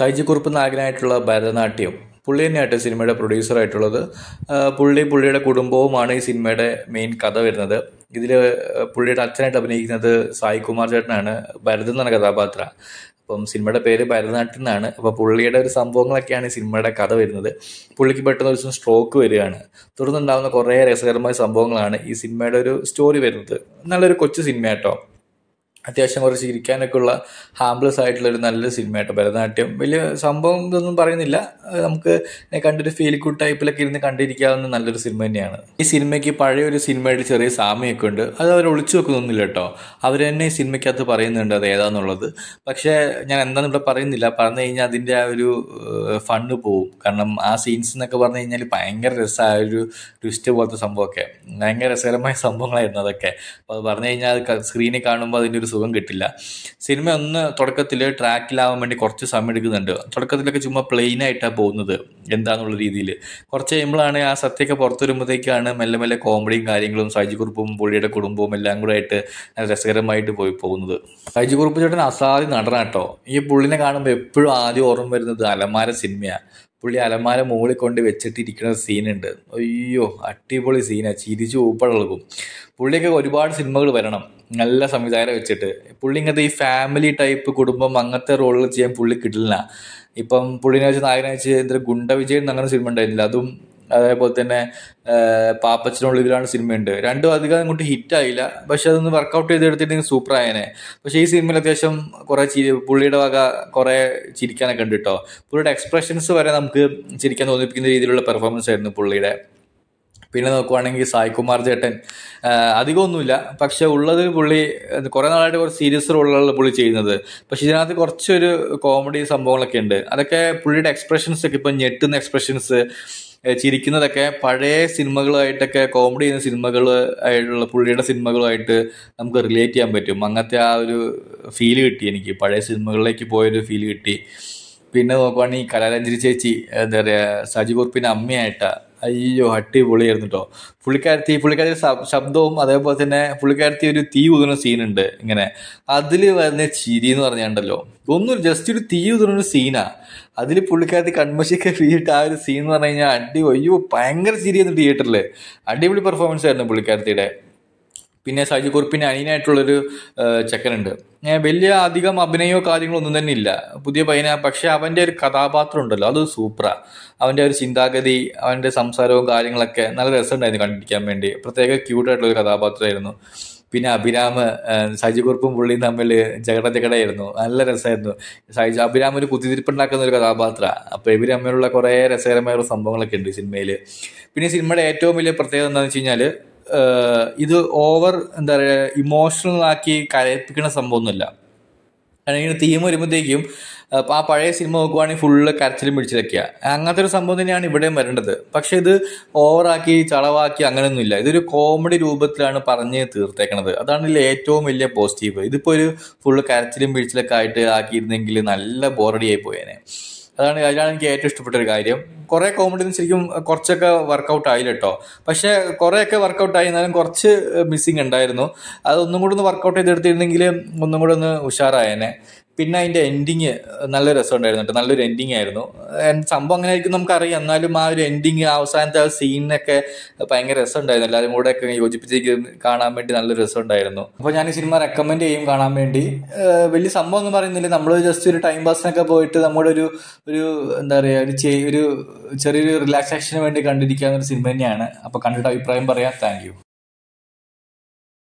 സൈജി കുറുപ്പ് നായകനായിട്ടുള്ള ഭരതനാട്യം പുള്ളി തന്നെയായിട്ട് സിനിമയുടെ പ്രൊഡ്യൂസറായിട്ടുള്ളത് പുള്ളി പുള്ളിയുടെ കുടുംബവുമാണ് ഈ സിനിമയുടെ മെയിൻ കഥ വരുന്നത് ഇതിൽ പുള്ളിയുടെ അച്ഛനായിട്ട് അഭിനയിക്കുന്നത് സായി കുമാർ ചേട്ടനാണ് ഭരത് എന്നാണ് കഥാപാത്രം അപ്പം സിനിമയുടെ പേര് ഭരതനാട്യം എന്നാണ് അപ്പോൾ പുള്ളിയുടെ ഒരു സംഭവങ്ങളൊക്കെയാണ് ഈ സിനിമയുടെ കഥ വരുന്നത് പുള്ളിക്ക് പെട്ടെന്ന് ഒരു ദിവസം സ്ട്രോക്ക് വരികയാണ് തുടർന്നുണ്ടാകുന്ന കുറേ രസകരമായ സംഭവങ്ങളാണ് ഈ സിനിമയുടെ ഒരു സ്റ്റോറി വരുന്നത് നല്ലൊരു കൊച്ചു സിനിമ കേട്ടോ അത്യാവശ്യം കുറച്ച് ഇരിക്കാനൊക്കെ ഉള്ള ഹാംബ്ലെസ് ആയിട്ടുള്ള ഒരു നല്ലൊരു സിനിമയായിട്ട് ഭരതനാട്യം വലിയ സംഭവം ഇതൊന്നും പറയുന്നില്ല നമുക്ക് കണ്ടൊരു ഫീൽ ഗുഡ് ടൈപ്പിലൊക്കെ ഇരുന്ന് കണ്ടിരിക്കാവുന്ന നല്ലൊരു സിനിമ തന്നെയാണ് ഈ സിനിമയ്ക്ക് പഴയ ഒരു സിനിമയുടെ ചെറിയ സാമ്യമൊക്കെ ഉണ്ട് അത് അവർ ഒളിച്ചു വെക്കുന്നൊന്നുമില്ല കേട്ടോ അവർ തന്നെ ഈ സിനിമയ്ക്കകത്ത് പറയുന്നുണ്ട് അത് ഏതാന്നുള്ളത് പക്ഷേ ഞാൻ എന്താണെന്ന് ഇവിടെ പറയുന്നില്ല പറഞ്ഞു കഴിഞ്ഞാൽ അതിൻ്റെ ആ ഒരു ഫണ്ട് പോവും കാരണം ആ സീൻസ് എന്നൊക്കെ പറഞ്ഞു കഴിഞ്ഞാൽ ഭയങ്കര രസമായ ഒരു ട്വിസ്റ്റ് പോലത്തെ സംഭവമൊക്കെ ഭയങ്കര രസകരമായ സംഭവങ്ങളായിരുന്നു അതൊക്കെ അപ്പോൾ അത് പറഞ്ഞു കഴിഞ്ഞാൽ സ്ക്രീനിൽ കാണുമ്പോൾ അതിൻ്റെ ഒരു സുഖം കിട്ടില്ല സിനിമ ഒന്ന് തുടക്കത്തിൽ ട്രാക്കിലാവാൻ വേണ്ടി കുറച്ച് സമയം എടുക്കുന്നുണ്ട് തുടക്കത്തിലൊക്കെ ചുമ്മാ പ്ലെയിൻ ആയിട്ടാണ് പോകുന്നത് എന്താണെന്നുള്ള രീതിയിൽ കുറച്ച് കഴിയുമ്പോഴാണ് ആ സത്യമൊക്കെ പുറത്തു വരുമ്പോഴത്തേക്കാണ് മെല്ലെ മെല്ലെ കോമഡിയും കാര്യങ്ങളും സൈജി കുറുപ്പും പുള്ളിയുടെ കുടുംബവും എല്ലാം കൂടെ ആയിട്ട് രസകരമായിട്ട് പോയി പോകുന്നത് സൈജി കുറുപ്പ് ചേട്ടൻ അസാധ്യ നടനാട്ടോ ഈ പുള്ളിനെ കാണുമ്പോൾ എപ്പോഴും ആദ്യം ഓർമ്മ വരുന്നത് അലമാര സിനിമയാണ് പുള്ളി അലമാല മുകളിൽ കൊണ്ട് വെച്ചിട്ടിരിക്കുന്ന സീനുണ്ട് അയ്യോ അടിപൊളി സീനാ ചിരിച്ചു ഊപ്പഴകും പുള്ളിയൊക്കെ ഒരുപാട് സിനിമകൾ വരണം നല്ല സംവിധാനം വെച്ചിട്ട് പുള്ളി ഇങ്ങനത്തെ ഈ ഫാമിലി ടൈപ്പ് കുടുംബം അങ്ങനത്തെ റോളുകൾ ചെയ്യാൻ പുള്ളി കിട്ടില്ല ഇപ്പം പുള്ളിനെ വെച്ച് നായകനെ വെച്ച് എന്തൊരു ഗുണ്ട വിജയൻ അങ്ങനെ സിനിമ ഉണ്ടായിരുന്നില്ല അതും അതേപോലെ തന്നെ സിനിമ സിനിമയുണ്ട് രണ്ടും അധികം അങ്ങോട്ട് ഹിറ്റായില്ല പക്ഷെ അതൊന്ന് വർക്കൗട്ട് ചെയ്തെടുത്തിട്ടുണ്ടെങ്കിൽ സൂപ്പർ ആയനെ പക്ഷെ ഈ സിനിമയിൽ അത്യാവശ്യം കുറേ ചിരി പുള്ളിയുടെ വക കുറേ ചിരിക്കാനൊക്കെ ഉണ്ട് കേട്ടോ പുള്ളിയുടെ എക്സ്പ്രഷൻസ് വരെ നമുക്ക് ചിരിക്കാൻ തോന്നിപ്പിക്കുന്ന രീതിയിലുള്ള പെർഫോമൻസ് ആയിരുന്നു പുള്ളിയുടെ പിന്നെ നോക്കുവാണെങ്കിൽ സായികുമാർ ചേട്ടൻ അധികമൊന്നുമില്ല പക്ഷെ ഉള്ളത് പുള്ളി കുറേ നാളായിട്ട് കുറച്ച് സീരിയസ് റോളുകളാണ് പുള്ളി ചെയ്യുന്നത് പക്ഷെ ഇതിനകത്ത് കുറച്ചൊരു കോമഡി സംഭവങ്ങളൊക്കെ ഉണ്ട് അതൊക്കെ പുള്ളിയുടെ എക്സ്പ്രഷൻസ് ഒക്കെ ഇപ്പം ഞെട്ടുന്ന എക്സ്പ്രഷൻസ് ചിരിക്കുന്നതൊക്കെ പഴയ സിനിമകളുമായിട്ടൊക്കെ കോമഡി ചെയ്യുന്ന സിനിമകൾ ആയിട്ടുള്ള പുള്ളിയുടെ സിനിമകളുമായിട്ട് നമുക്ക് റിലേറ്റ് ചെയ്യാൻ പറ്റും അങ്ങനത്തെ ആ ഒരു ഫീല് കിട്ടി എനിക്ക് പഴയ സിനിമകളിലേക്ക് പോയൊരു ഫീല് കിട്ടി പിന്നെ നോക്കുവാണെങ്കിൽ കലാലഞ്ചരി ചേച്ചി എന്താ പറയുക സജി കുറുപ്പിൻ്റെ അമ്മയായിട്ടാണ് അയ്യോ അടിപൊളിയായിരുന്നു കേട്ടോ പുള്ളിക്കാരത്തി പുള്ളിക്കാരി ശബ്ദവും അതേപോലെ തന്നെ പുള്ളിക്കാരത്തി ഒരു തീ കുതിരുന്ന സീനുണ്ട് ഇങ്ങനെ അതിൽ വരുന്ന ചിരി എന്ന് പറഞ്ഞുണ്ടല്ലോ ഒന്നും ജസ്റ്റ് ഒരു തീ കുതിരുന്ന സീനാ അതിൽ പുള്ളിക്കാരത്തി കൺമശിക്ക് വീട്ട് ആ ഒരു സീൻ എന്ന് പറഞ്ഞു കഴിഞ്ഞാൽ അടി അയ്യോ ഭയങ്കര ചിരിയായിരുന്നു തിയേറ്ററിൽ അടിപൊളി പെർഫോമൻസ് ആയിരുന്നു പുള്ളിക്കാരത്തിയുടെ പിന്നെ സജി കുറുപ്പിൻ്റെ അനിയനായിട്ടുള്ളൊരു ചെക്കനുണ്ട് വലിയ അധികം അഭിനയോ കാര്യങ്ങളോ ഒന്നും തന്നെ ഇല്ല പുതിയ പയ്യന പക്ഷെ അവൻ്റെ ഒരു കഥാപാത്രം ഉണ്ടല്ലോ അത് സൂപ്പറാണ് അവൻ്റെ ഒരു ചിന്താഗതി അവൻ്റെ സംസാരവും കാര്യങ്ങളൊക്കെ നല്ല രസമുണ്ടായിരുന്നു കണ്ടിരിക്കാൻ വേണ്ടി പ്രത്യേക ക്യൂട്ടായിട്ടുള്ളൊരു കഥാപാത്രമായിരുന്നു പിന്നെ അഭിരാമ് സജി കുറിപ്പും പുള്ളിയും തമ്മിൽ ജഗട ജഗടയായിരുന്നു നല്ല രസമായിരുന്നു സജി അഭിരാമ് ഒരു പുതിയതിരിപ്പുണ്ടാക്കുന്ന ഒരു കഥാപാത്രമാണ് അപ്പോൾ ഇവർ തമ്മിലുള്ള കുറേ രസകരമായ സംഭവങ്ങളൊക്കെ ഉണ്ട് സിനിമയിൽ പിന്നെ സിനിമയുടെ ഏറ്റവും വലിയ പ്രത്യേകത എന്താണെന്ന് വെച്ച് കഴിഞ്ഞാൽ ഇത് ഓവർ എന്താ പറയുക ഇമോഷണൽ ആക്കി കരയിപ്പിക്കുന്ന സംഭവമൊന്നുമില്ല കാരണം ഇങ്ങനെ തീം വരുമ്പോഴത്തേക്കും ആ പഴയ സിനിമ നോക്കുവാണെങ്കിൽ ഫുള്ള് കരച്ചിലും പിടിച്ചിലൊക്കെയാ അങ്ങനത്തെ ഒരു സംഭവം തന്നെയാണ് ഇവിടെയും വരേണ്ടത് പക്ഷെ ഇത് ഓവറാക്കി ചളവാക്കി ഇല്ല ഇതൊരു കോമഡി രൂപത്തിലാണ് പറഞ്ഞ് തീർത്തേക്കണത് അതാണ് ഇതിൽ ഏറ്റവും വലിയ പോസിറ്റീവ് ഇതിപ്പോൾ ഒരു ഫുള്ള് കരച്ചിലും പിടിച്ചിലൊക്കെ ആയിട്ട് ആക്കിയിരുന്നെങ്കിൽ നല്ല ബോറടിയായി പോയേനെ അതാണ് അതിലാണ് എനിക്ക് ഏറ്റവും ഇഷ്ടപ്പെട്ട ഒരു കാര്യം കുറെ കോമഡി ശരിക്കും കുറച്ചൊക്കെ വർക്കൗട്ട് ആയില്ല കേട്ടോ പക്ഷേ കുറേയൊക്കെ വർക്കൗട്ട് ആയി എന്നാലും കുറച്ച് മിസ്സിങ് ഉണ്ടായിരുന്നു അതൊന്നും കൂടെ ഒന്ന് വർക്കൗട്ട് ചെയ്തെടുത്തിരുന്നെങ്കിൽ ഒന്നും കൂടെ ഒന്ന് ഉഷാറായേനെ പിന്നെ അതിന്റെ എൻഡിങ് നല്ല രസമുണ്ടായിരുന്നു കേട്ടോ നല്ലൊരു എൻഡിങ് ആയിരുന്നു സംഭവം അങ്ങനെ ആയിരിക്കും നമുക്കറിയാം എന്നാലും ആ ഒരു എൻഡിങ് അവസാനത്തെ ആ സീനൊക്കെ ഭയങ്കര രസമുണ്ടായിരുന്നു എല്ലാവരും കൂടെ ഒക്കെ യോജിപ്പിച്ച് കാണാൻ വേണ്ടി നല്ല രസമുണ്ടായിരുന്നു അപ്പോൾ ഞാൻ ഈ സിനിമ റെക്കമെൻഡ് ചെയ്യും കാണാൻ വേണ്ടി വലിയ സംഭവം ഒന്നും പറയുന്നില്ല നമ്മൾ ജസ്റ്റ് ഒരു ടൈം പാസിനൊക്കെ പോയിട്ട് നമ്മുടെ ഒരു ഒരു എന്താ പറയുക ഒരു ഒരു ചെറിയൊരു റിലാക്സേഷന് വേണ്ടി കണ്ടിരിക്കാവുന്ന ഒരു സിനിമ തന്നെയാണ് അപ്പോൾ കണ്ടിട്ട് അഭിപ്രായം പറയാം താങ്ക്